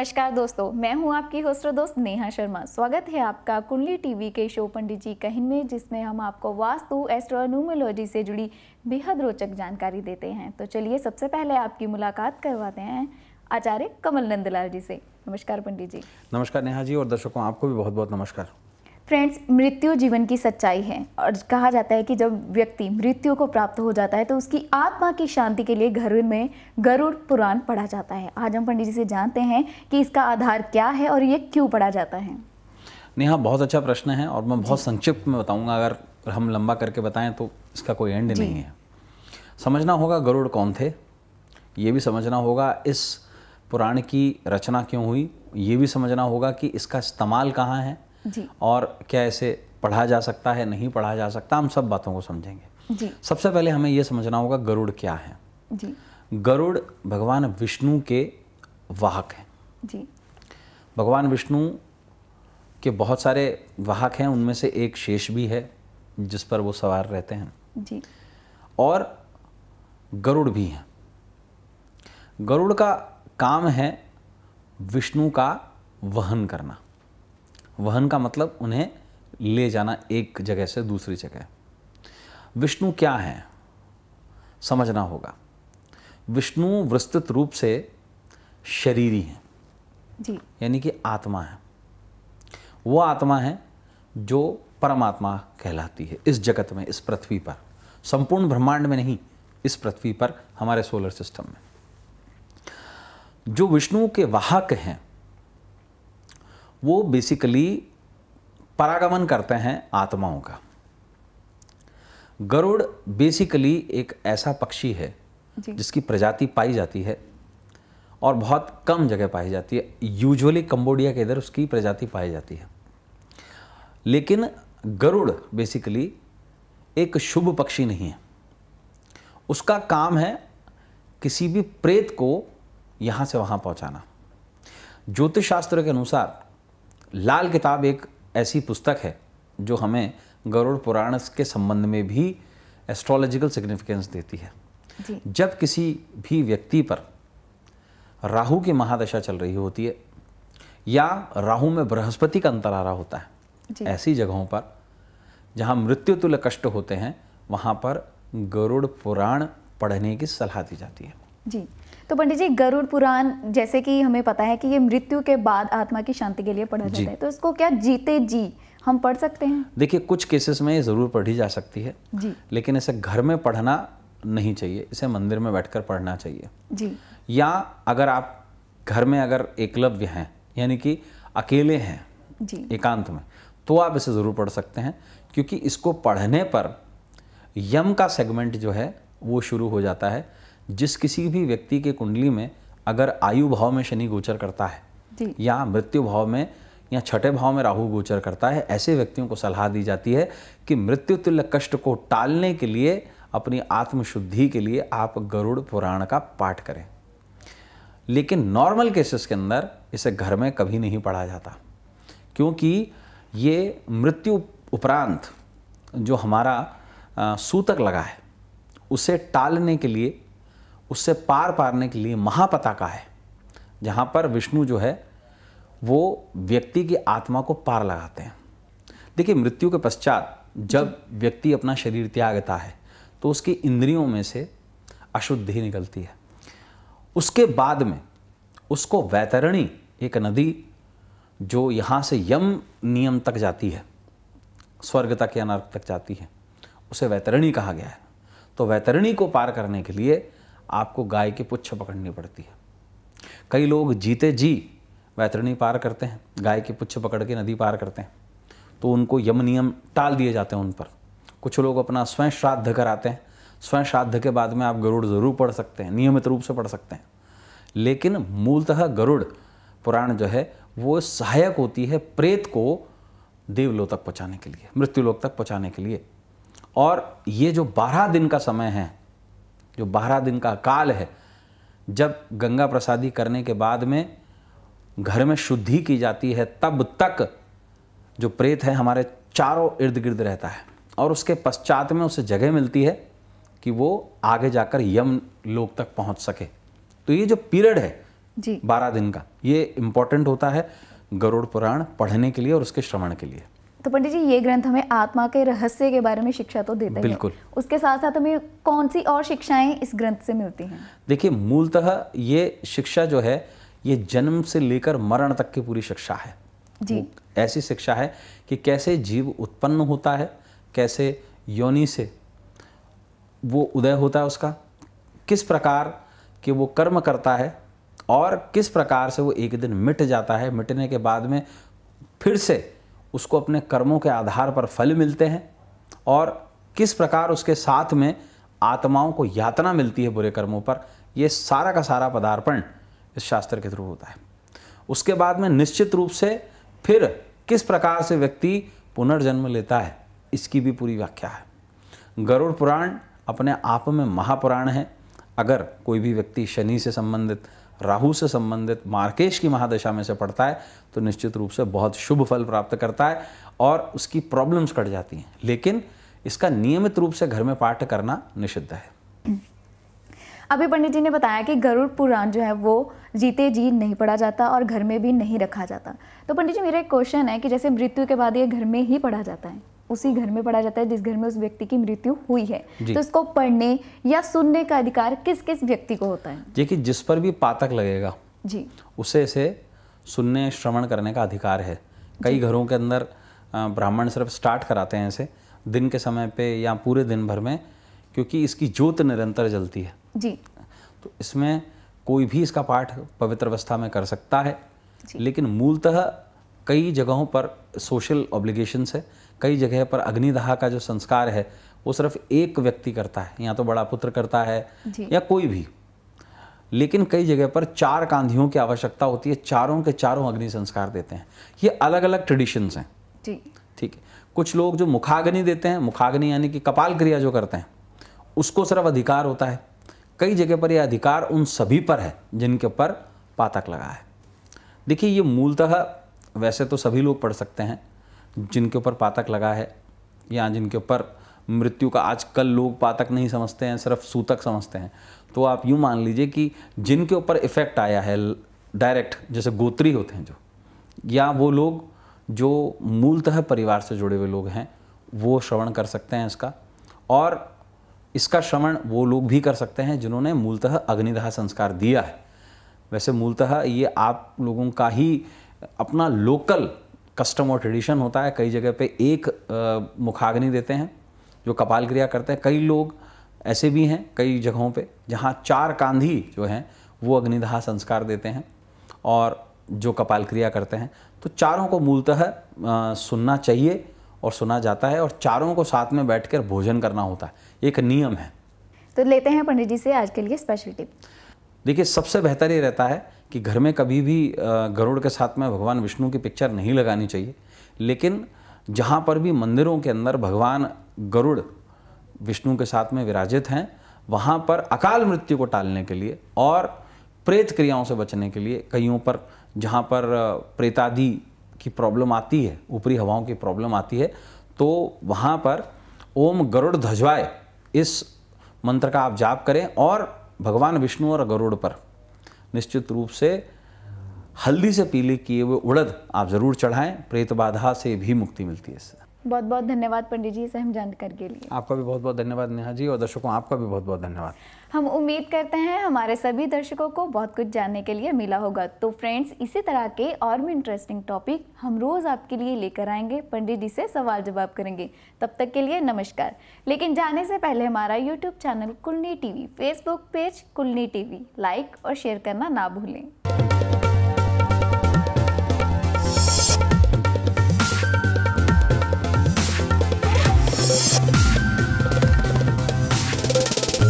नमस्कार दोस्तों मैं हूं आपकी होस्टर दोस्त नेहा शर्मा स्वागत है आपका कुंडली टीवी के शो पंडित जी कहिन में जिसमें हम आपको वास्तु एस्ट्रोनोमोलॉजी से जुड़ी बेहद रोचक जानकारी देते हैं तो चलिए सबसे पहले आपकी मुलाकात करवाते हैं आचार्य कमल नंदलाल जी से नमस्कार पंडित जी नमस्कार नेहा जी और दर्शकों आपको भी बहुत बहुत नमस्कार फ्रेंड्स मृत्यु जीवन की सच्चाई है और कहा जाता है कि जब व्यक्ति मृत्यु को प्राप्त हो जाता है तो उसकी आत्मा की शांति के लिए घर में गरुड़ पुराण पढ़ा जाता है आज हम पंडित जी से जानते हैं कि इसका आधार क्या है और ये क्यों पढ़ा जाता है नेहा बहुत अच्छा प्रश्न है और मैं बहुत संक्षिप्त में बताऊंगा अगर हम लंबा करके बताएं तो इसका कोई एंड नहीं है समझना होगा गरुड़ कौन थे ये भी समझना होगा इस पुराण की रचना क्यों हुई ये भी समझना होगा कि इसका इस्तेमाल कहाँ है जी और क्या इसे पढ़ा जा सकता है नहीं पढ़ा जा सकता हम सब बातों को समझेंगे जी सबसे पहले हमें यह समझना होगा गरुड़ क्या है जी गरुड़ भगवान विष्णु के वाहक हैं जी भगवान विष्णु के बहुत सारे वाहक हैं उनमें से एक शेष भी है जिस पर वो सवार रहते हैं जी और गरुड़ भी हैं गरुड़ का काम है विष्णु का वहन करना वहन का मतलब उन्हें ले जाना एक जगह से दूसरी जगह विष्णु क्या है समझना होगा विष्णु विस्तृत रूप से शरीरी हैं यानी कि आत्मा है वो आत्मा है जो परमात्मा कहलाती है इस जगत में इस पृथ्वी पर संपूर्ण ब्रह्मांड में नहीं इस पृथ्वी पर हमारे सोलर सिस्टम में जो विष्णु के वाहक हैं वो बेसिकली परागमन करते हैं आत्माओं का गरुड़ बेसिकली एक ऐसा पक्षी है जिसकी प्रजाति पाई जाती है और बहुत कम जगह पाई जाती है यूजुअली कंबोडिया के इधर उसकी प्रजाति पाई जाती है लेकिन गरुड़ बेसिकली एक शुभ पक्षी नहीं है उसका काम है किसी भी प्रेत को यहाँ से वहाँ पहुँचाना ज्योतिष शास्त्र के अनुसार लाल किताब एक ऐसी पुस्तक है जो हमें गरुड़ पुराण के संबंध में भी एस्ट्रोलॉजिकल सिग्निफिकेंस देती है जब किसी भी व्यक्ति पर राहु की महादशा चल रही होती है या राहु में बृहस्पति का अंतर आ रहा होता है ऐसी जगहों पर जहाँ तुल्य कष्ट होते हैं वहाँ पर गरुड़ पुराण पढ़ने की सलाह दी जाती है जी तो पंडित जी गरुड़ पुराण जैसे कि हमें पता है कि ये मृत्यु के बाद आत्मा की शांति के लिए पढ़ा जाता है तो इसको क्या जीते जी हम पढ़ सकते हैं देखिए कुछ केसेस में ये ज़रूर पढ़ी जा सकती है जी लेकिन इसे घर में पढ़ना नहीं चाहिए इसे मंदिर में बैठकर पढ़ना चाहिए जी या अगर आप घर में अगर एकलव्य हैं यानी कि अकेले हैं जी एकांत में तो आप इसे ज़रूर पढ़ सकते हैं क्योंकि इसको पढ़ने पर यम का सेगमेंट जो है वो शुरू हो जाता है जिस किसी भी व्यक्ति के कुंडली में अगर आयु भाव में शनि गोचर करता है या मृत्यु भाव में या छठे भाव में राहु गोचर करता है ऐसे व्यक्तियों को सलाह दी जाती है कि मृत्यु तुल्य कष्ट को टालने के लिए अपनी आत्मशुद्धि के लिए आप गरुड़ पुराण का पाठ करें लेकिन नॉर्मल केसेस के अंदर इसे घर में कभी नहीं पढ़ा जाता क्योंकि ये मृत्यु उपरांत जो हमारा सूतक लगा है उसे टालने के लिए उससे पार पारने के लिए महापताका है जहाँ पर विष्णु जो है वो व्यक्ति की आत्मा को पार लगाते हैं देखिए मृत्यु के पश्चात जब व्यक्ति अपना शरीर त्यागता है तो उसकी इंद्रियों में से अशुद्धि निकलती है उसके बाद में उसको वैतरणी एक नदी जो यहाँ से यम नियम तक जाती है स्वर्ग तक या नर्क तक जाती है उसे वैतरणी कहा गया है तो वैतरणी को पार करने के लिए आपको गाय की पुच्छ पकड़नी पड़ती है कई लोग जीते जी वैतरणी पार करते हैं गाय की पुच्छ पकड़ के नदी पार करते हैं तो उनको यम नियम टाल दिए जाते हैं उन पर कुछ लोग अपना स्वयं श्राद्ध कराते हैं स्वयं श्राद्ध के बाद में आप गरुड़ ज़रूर पढ़ सकते हैं नियमित रूप से पढ़ सकते हैं लेकिन मूलतः गरुड़ पुराण जो है वो सहायक होती है प्रेत को देवलोक तक पहुँचाने के लिए मृत्युलोक तक पहुँचाने के लिए और ये जो बारह दिन का समय है जो बारह दिन का काल है जब गंगा प्रसादी करने के बाद में घर में शुद्धि की जाती है तब तक जो प्रेत है हमारे चारों इर्द गिर्द रहता है और उसके पश्चात में उसे जगह मिलती है कि वो आगे जाकर यम लोग तक पहुंच सके तो ये जो पीरियड है जी बारह दिन का ये इंपॉर्टेंट होता है गरुड़ पुराण पढ़ने के लिए और उसके श्रवण के लिए तो पंडित जी ये ग्रंथ हमें आत्मा के रहस्य के बारे में शिक्षा तो देता है। उसके साथ साथ हमें कौन सी और शिक्षाएं इस ग्रंथ से मिलती हैं देखिए मूलतः ये शिक्षा जो है ये जन्म से लेकर मरण तक की पूरी शिक्षा है जी ऐसी शिक्षा है कि कैसे जीव उत्पन्न होता है कैसे योनि से वो उदय होता है उसका किस प्रकार के वो कर्म करता है और किस प्रकार से वो एक दिन मिट जाता है मिटने के बाद में फिर से उसको अपने कर्मों के आधार पर फल मिलते हैं और किस प्रकार उसके साथ में आत्माओं को यातना मिलती है बुरे कर्मों पर यह सारा का सारा पदार्पण इस शास्त्र के थ्रू होता है उसके बाद में निश्चित रूप से फिर किस प्रकार से व्यक्ति पुनर्जन्म लेता है इसकी भी पूरी व्याख्या है गरुड़ पुराण अपने आप में महापुराण है अगर कोई भी व्यक्ति शनि से संबंधित राहु से संबंधित मार्केश की महादशा में से पड़ता है तो निश्चित रूप से बहुत शुभ फल प्राप्त करता है और उसकी प्रॉब्लम्स कट जाती हैं लेकिन इसका नियमित रूप से घर में पाठ करना निषिद्ध है अभी पंडित जी ने बताया कि गरुड़ पुराण जो है वो जीते जी नहीं पढ़ा जाता और घर में भी नहीं रखा जाता तो पंडित जी मेरा एक क्वेश्चन है कि जैसे मृत्यु के बाद ये घर में ही पढ़ा जाता है उसी घर में पढ़ा जाता है जिस घर में उस व्यक्ति की मृत्यु हुई है तो इसको पढ़ने या सुनने का अधिकार किस किस व्यक्ति को होता है देखिए जिस पर भी पातक लगेगा जी उसे इसे सुनने श्रवण करने का अधिकार है कई घरों के अंदर ब्राह्मण सिर्फ स्टार्ट कराते हैं इसे दिन के समय पे या पूरे दिन भर में क्योंकि इसकी ज्योत निरंतर जलती है जी तो इसमें कोई भी इसका पाठ पवित्र अवस्था में कर सकता है लेकिन मूलतः कई जगहों पर सोशल ऑब्लिगेशंस है कई जगह पर अग्निदाह का जो संस्कार है वो सिर्फ एक व्यक्ति करता है या तो बड़ा पुत्र करता है या कोई भी लेकिन कई जगह पर चार कांधियों की आवश्यकता होती है चारों के चारों अग्नि संस्कार देते हैं ये अलग अलग ट्रेडिशंस हैं ठीक है कुछ लोग जो मुखाग्नि देते हैं मुखाग्नि यानी कि कपाल क्रिया जो करते हैं उसको सिर्फ अधिकार होता है कई जगह पर यह अधिकार उन सभी पर है जिनके ऊपर पातक लगा है देखिए ये मूलतः वैसे तो सभी लोग पढ़ सकते हैं जिनके ऊपर पातक लगा है या जिनके ऊपर मृत्यु का आजकल लोग पातक नहीं समझते हैं सिर्फ सूतक समझते हैं तो आप यूँ मान लीजिए कि जिनके ऊपर इफ़ेक्ट आया है डायरेक्ट जैसे गोत्री होते हैं जो या वो लोग जो मूलतः परिवार से जुड़े हुए लोग हैं वो श्रवण कर सकते हैं इसका और इसका श्रवण वो लोग भी कर सकते हैं जिन्होंने मूलतः अग्निदाह संस्कार दिया है वैसे मूलतः ये आप लोगों का ही अपना लोकल कस्टम और ट्रेडिशन होता है कई जगह पे एक मुखाग्नि देते हैं जो कपाल क्रिया करते हैं कई लोग ऐसे भी हैं कई जगहों पे जहाँ चार कांधी जो हैं वो अग्निदाह संस्कार देते हैं और जो कपाल क्रिया करते हैं तो चारों को मूलतः सुनना चाहिए और सुना जाता है और चारों को साथ में बैठकर भोजन करना होता है एक नियम है तो लेते हैं पंडित जी से आज के लिए स्पेशल टिप देखिए सबसे बेहतर ये रहता है कि घर में कभी भी गरुड़ के साथ में भगवान विष्णु की पिक्चर नहीं लगानी चाहिए लेकिन जहाँ पर भी मंदिरों के अंदर भगवान गरुड़ विष्णु के साथ में विराजित हैं वहाँ पर अकाल मृत्यु को टालने के लिए और प्रेत क्रियाओं से बचने के लिए कईयों पर जहाँ पर प्रेतादि की प्रॉब्लम आती है ऊपरी हवाओं की प्रॉब्लम आती है तो वहाँ पर ओम गरुड़ ध्वजवाय इस मंत्र का आप जाप करें और भगवान विष्णु और गरुड़ पर निश्चित रूप से हल्दी से पीले किए हुए उड़द आप ज़रूर चढ़ाएं प्रेत बाधा से भी मुक्ति मिलती है इससे बहुत बहुत धन्यवाद पंडित जी इस अहम जानकारी के लिए आपका भी बहुत बहुत धन्यवाद नेहा जी और दर्शकों आपका भी बहुत बहुत धन्यवाद हम उम्मीद करते हैं हमारे सभी दर्शकों को बहुत कुछ जानने के लिए मिला होगा तो फ्रेंड्स इसी तरह के और भी इंटरेस्टिंग टॉपिक हम रोज़ आपके लिए लेकर आएंगे पंडित जी से सवाल जवाब करेंगे तब तक के लिए नमस्कार लेकिन जाने से पहले हमारा यूट्यूब चैनल कुलनी टीवी फेसबुक पेज कुलनी टीवी लाइक और शेयर करना ना भूलें